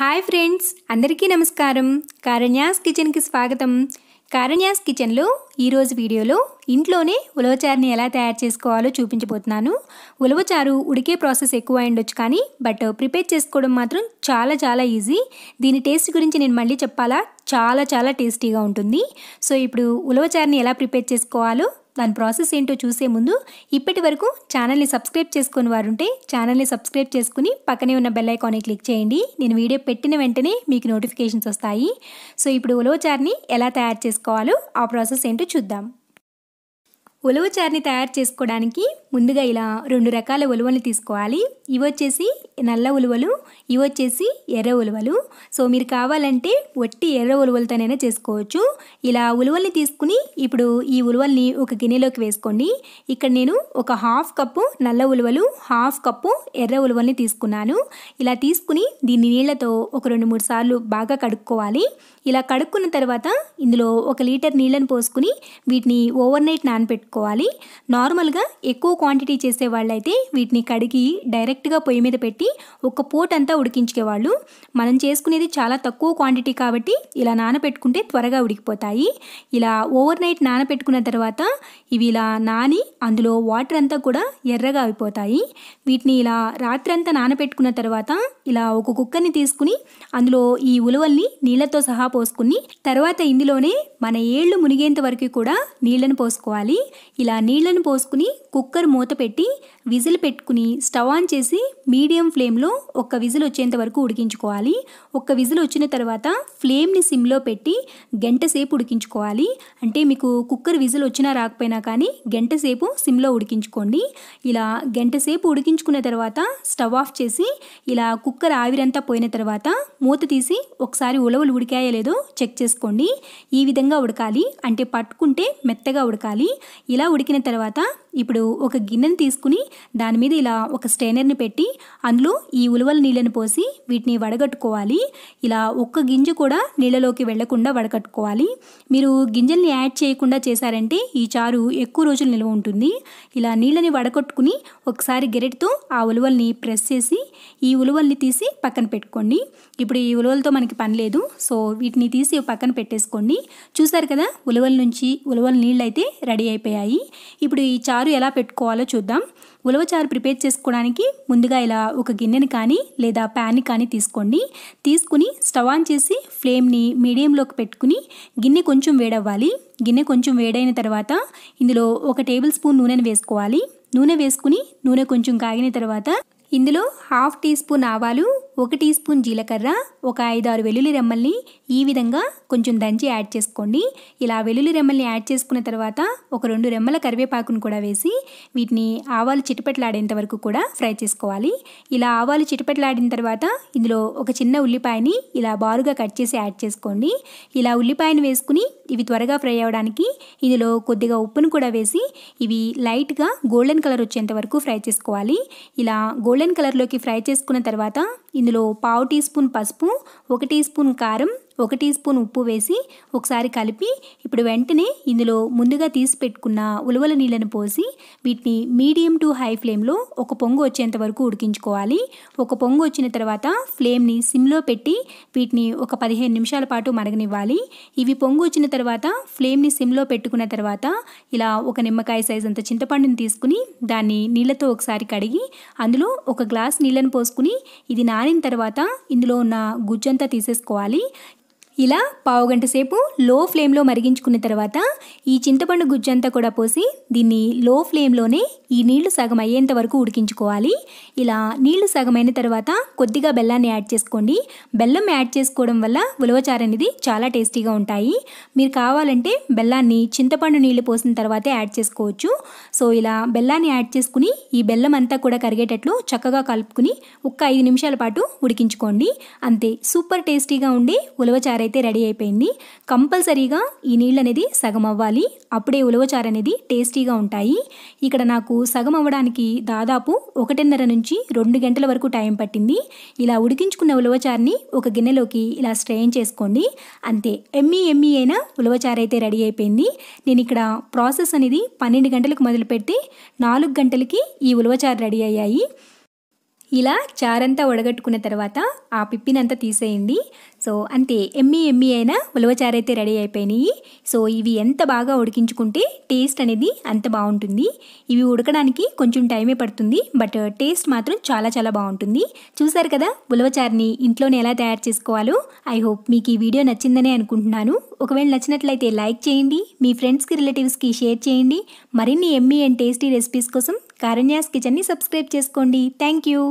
hi friends అందరికీ నమస్కారం కారణ్యాస్ కిచెన్కి స్వాగతం కారణ్యాస్ కిచెన్లో ఈరోజు వీడియోలో ఇంట్లోనే ఉలవచారుని ఎలా తయారు చేసుకోవాలో చూపించబోతున్నాను ఉలవచారు ఉడికే ప్రాసెస్ ఎక్కువ ఉండొచ్చు కానీ బట్ ప్రిపేర్ చేసుకోవడం మాత్రం చాలా చాలా ఈజీ దీని టేస్ట్ గురించి నేను మళ్ళీ చెప్పాలా చాలా చాలా టేస్టీగా ఉంటుంది సో ఇప్పుడు ఉలవచారుని ఎలా ప్రిపేర్ చేసుకోవాలో దాని ప్రాసెస్ ఏంటో చూసే ముందు ఇప్పటి వరకు ఛానల్ని సబ్స్క్రైబ్ చేసుకుని వారుంటే ఛానల్ని సబ్స్క్రైబ్ చేసుకుని పక్కనే ఉన్న బెల్ ఐకాన్ని క్లిక్ చేయండి నేను వీడియో పెట్టిన వెంటనే మీకు నోటిఫికేషన్స్ వస్తాయి సో ఇప్పుడు ఉలవచారుని ఎలా తయారు చేసుకోవాలో ఆ ప్రాసెస్ ఏంటో చూద్దాం ఉలవచారుని తయారు చేసుకోవడానికి ముందుగా ఇలా రెండు రకాల ఉలువలు తీసుకోవాలి ఇవి వచ్చేసి నల్ల ఉలువలు ఇవి వచ్చేసి ఎర్ర ఉలువలు సో మీరు కావాలంటే ఒట్టి ఎర్ర ఉలువలతోనైనా చేసుకోవచ్చు ఇలా ఉలువల్ని తీసుకుని ఇప్పుడు ఈ ఉలువల్ని ఒక గిన్నెలోకి వేసుకోండి ఇక్కడ నేను ఒక హాఫ్ కప్పు నల్ల ఉలువలు హాఫ్ కప్పు ఎర్ర ఉలువల్ని తీసుకున్నాను ఇలా తీసుకుని దీన్ని నీళ్లతో ఒక రెండు మూడు సార్లు బాగా కడుక్కోవాలి ఇలా కడుక్కున్న తర్వాత ఇందులో ఒక లీటర్ నీళ్ళని పోసుకుని వీటిని ఓవర్ నైట్ నానబెట్టుకోవాలి నార్మల్గా ఎక్కువ క్వాంటిటీ చేసే వీటిని కడిగి డైరెక్ట్గా పొయ్యి మీద పెట్టి ఒక పూట అంతా ఉడికించుకేవాళ్ళు మనం చేసుకునేది చాలా తక్కువ క్వాంటిటీ కాబట్టి ఇలా నానబెట్టుకుంటే త్వరగా ఉడికిపోతాయి ఇలా ఓవర్ నైట్ నానబెట్టుకున్న తర్వాత ఇవి ఇలా నాని అందులో వాటర్ అంతా కూడా ఎర్రగా అయిపోతాయి వీటిని ఇలా రాత్రంతా నానబెట్టుకున్న తర్వాత ఇలా ఒక కుక్కర్ని తీసుకుని అందులో ఈ ఉలవల్ని నీళ్ళతో సహా పోసుకుని తర్వాత ఇందులోనే మన ఏళ్ళు మునిగేంత వరకు కూడా నీళ్ళను పోసుకోవాలి ఇలా నీళ్ళను పోసుకుని కుక్కర్ మూతపెట్టి విజిల్ పెట్టుకుని స్టవ్ ఆన్ చేసి మీడియం ఫ్లేమ్లో ఒక్క విజిల్ వచ్చేంత వరకు ఉడికించుకోవాలి ఒక్క విజిల్ వచ్చిన తర్వాత ఫ్లేమ్ని సిమ్లో పెట్టి గంట సేపు ఉడికించుకోవాలి అంటే మీకు కుక్కర్ విజిల్ వచ్చినా రాకపోయినా కానీ గంట సేపు సిమ్లో ఉడికించుకోండి ఇలా గంట సేపు ఉడికించుకున్న తర్వాత స్టవ్ ఆఫ్ చేసి ఇలా కుక్కర్ ఆవిరంతా పోయిన తర్వాత మూత తీసి ఒకసారి ఉలవలు ఉడికాయో లేదో చెక్ చేసుకోండి ఈ విధంగా ఉడకాలి అంటే పట్టుకుంటే మెత్తగా ఉడకాలి ఇలా ఉడికిన తర్వాత ఇప్పుడు ఒక గిన్నెను తీసుకుని దాని మీద ఇలా ఒక స్టైనర్ని పెట్టి అందులో ఈ ఉలవల నీళ్ళని పోసి వీటిని వడగట్టుకోవాలి ఇలా ఒక్క గింజ కూడా నీళ్ళలోకి వెళ్లకుండా వడగట్టుకోవాలి మీరు గింజల్ని యాడ్ చేయకుండా చేశారంటే ఈ చారు ఎక్కువ రోజులు నిల్వ ఉంటుంది ఇలా నీళ్ళని వడగట్టుకుని ఒకసారి గెరెట్తో ఆ ఉలవల్ని ప్రెస్ చేసి ఈ ఉలవల్ని తీసి పక్కన పెట్టుకోండి ఇప్పుడు ఈ ఉలవలతో మనకి పని లేదు సో వీటిని తీసి పక్కన పెట్టేసుకోండి చూసారు కదా ఉలవల నుంచి ఉలవల నీళ్ళు అయితే రెడీ అయిపోయాయి ఇప్పుడు ఈ చారు ఎలా పెట్టుకోవాలో చూద్దాం ఉలవచారు ప్రిపేర్ చేసుకోవడానికి ముందుగా ఇలా ఒక గిన్నెని కానీ లేదా ప్యాన్ని కానీ తీసుకోండి తీసుకుని స్టవ్ ఆన్ చేసి ఫ్లేమ్ని మీడియంలోకి పెట్టుకుని గిన్నె కొంచెం వేడవ్వాలి గిన్నె కొంచెం వేడైన తర్వాత ఇందులో ఒక టేబుల్ స్పూన్ నూనెను వేసుకోవాలి నూనె వేసుకుని నూనె కొంచెం కాగిన తర్వాత ఇందులో హాఫ్ టీ స్పూన్ ఆవాలు ఒక టీ స్పూన్ జీలకర్ర ఒక ఐదారు వెల్లుల్లి రెమ్మల్ని ఈ విధంగా కొంచెం దంచి యాడ్ చేసుకోండి ఇలా వెల్లుల్లి రెమ్మల్ని యాడ్ చేసుకున్న తర్వాత ఒక రెండు రెమ్మల కరివేపాకును కూడా వేసి వీటిని ఆవాలు చిటపెట్లాడేంత వరకు కూడా ఫ్రై చేసుకోవాలి ఇలా ఆవాలు చిటపెట్లాడిన తర్వాత ఇందులో ఒక చిన్న ఉల్లిపాయని ఇలా బారుగా కట్ చేసి యాడ్ చేసుకోండి ఇలా ఉల్లిపాయను వేసుకుని ఇవి త్వరగా ఫ్రై అవ్వడానికి ఇందులో కొద్దిగా ఉప్పును కూడా వేసి ఇవి లైట్గా గోల్డెన్ కలర్ వచ్చేంత వరకు ఫ్రై చేసుకోవాలి ఇలా గోల్డెన్ కలర్లోకి ఫ్రై చేసుకున్న తర్వాత ఇందులో పావు టీ స్పూన్ పసుపు ఒక టీ స్పూన్ కారం ఒక టీ స్పూన్ ఉప్పు వేసి ఒకసారి కలిపి ఇప్పుడు వెంటనే ఇందులో ముందుగా తీసి పెట్టుకున్న ఉలవల నీళ్ళను పోసి వీటిని మీడియం టు హై ఫ్లేమ్లో ఒక పొంగు వచ్చేంత వరకు ఉడికించుకోవాలి ఒక పొంగు వచ్చిన తర్వాత ఫ్లేమ్ని సిమ్లో పెట్టి వీటిని ఒక పదిహేను నిమిషాల పాటు మరగనివ్వాలి ఇవి పొంగు వచ్చిన తర్వాత ఫ్లేమ్ని సిమ్లో పెట్టుకున్న తర్వాత ఇలా ఒక నిమ్మకాయ సైజ్ అంత చింతపండుని తీసుకుని దాన్ని నీళ్ళతో ఒకసారి కడిగి అందులో ఒక గ్లాస్ నీళ్ళను పోసుకుని ఇది నానిన తర్వాత ఇందులో ఉన్న గుజ్జంతా తీసేసుకోవాలి ఇలా పావుగంట సేపు లో ఫ్లేమ్లో మరిగించుకున్న తర్వాత ఈ చింతపండు గుజ్జంతా కూడా పోసి దీన్ని లో ఫ్లేమ్లోనే ఈ నీళ్లు సగం అయ్యేంత వరకు ఉడికించుకోవాలి ఇలా నీళ్లు సగం అయిన తర్వాత కొద్దిగా బెల్లాన్ని యాడ్ చేసుకోండి బెల్లం యాడ్ చేసుకోవడం వల్ల ఉలవచారు అనేది చాలా టేస్టీగా ఉంటాయి మీరు కావాలంటే బెల్లాన్ని చింతపండు నీళ్లు పోసిన తర్వాతే యాడ్ చేసుకోవచ్చు సో ఇలా బెల్లాన్ని యాడ్ చేసుకుని ఈ బెల్లం అంతా కూడా కరిగేటట్లు చక్కగా కలుపుకుని ఒక్క ఐదు నిమిషాల పాటు ఉడికించుకోండి అంతే సూపర్ టేస్టీగా ఉండే ఉలవచారు అయితే రెడీ అయిపోయింది కంపల్సరీగా ఈ నీళ్ళు అనేది సగం అవ్వాలి అప్పుడే ఉలవచారు అనేది టేస్టీగా ఉంటాయి ఇక్కడ నాకు సగం అవ్వడానికి దాదాపు ఒకటిన్నర నుంచి రెండు గంటల వరకు టైం పట్టింది ఇలా ఉడికించుకున్న ఉలవచారుని ఒక గిన్నెలోకి ఇలా స్ట్రెయిన్ చేసుకోండి అంతే ఎమ్మీ ఎమ్మీ అయిన ఉలవచారు అయితే రెడీ అయిపోయింది నేను ఇక్కడ ప్రాసెస్ అనేది పన్నెండు గంటలకు మొదలుపెట్టి నాలుగు గంటలకి ఈ ఉలవచారు రెడీ అయ్యాయి ఇలా చారంతా వడగట్టుకున్న తర్వాత ఆ పిప్పినంతా తీసేయండి సో అంతే ఎమ్మి ఎమ్మి అయినా ఉలవచారైతే రెడీ అయిపోయినాయి సో ఇవి ఎంత బాగా ఉడికించుకుంటే టేస్ట్ అనేది అంత బాగుంటుంది ఇవి ఉడకడానికి కొంచెం టైమే పడుతుంది బట్ టేస్ట్ మాత్రం చాలా చాలా బాగుంటుంది చూసారు కదా ఉలవచారుని ఇంట్లోనే ఎలా తయారు చేసుకోవాలో ఐ హోప్ మీకు ఈ వీడియో నచ్చిందనే అనుకుంటున్నాను ఒకవేళ నచ్చినట్లయితే లైక్ చేయండి మీ ఫ్రెండ్స్కి రిలేటివ్స్కి షేర్ చేయండి మరిన్ని ఎమ్మి అండ్ టేస్టీ రెసిపీస్ కోసం కారణ్యాస్ కిచెన్ని సబ్స్క్రైబ్ చేసుకోండి థ్యాంక్ యూ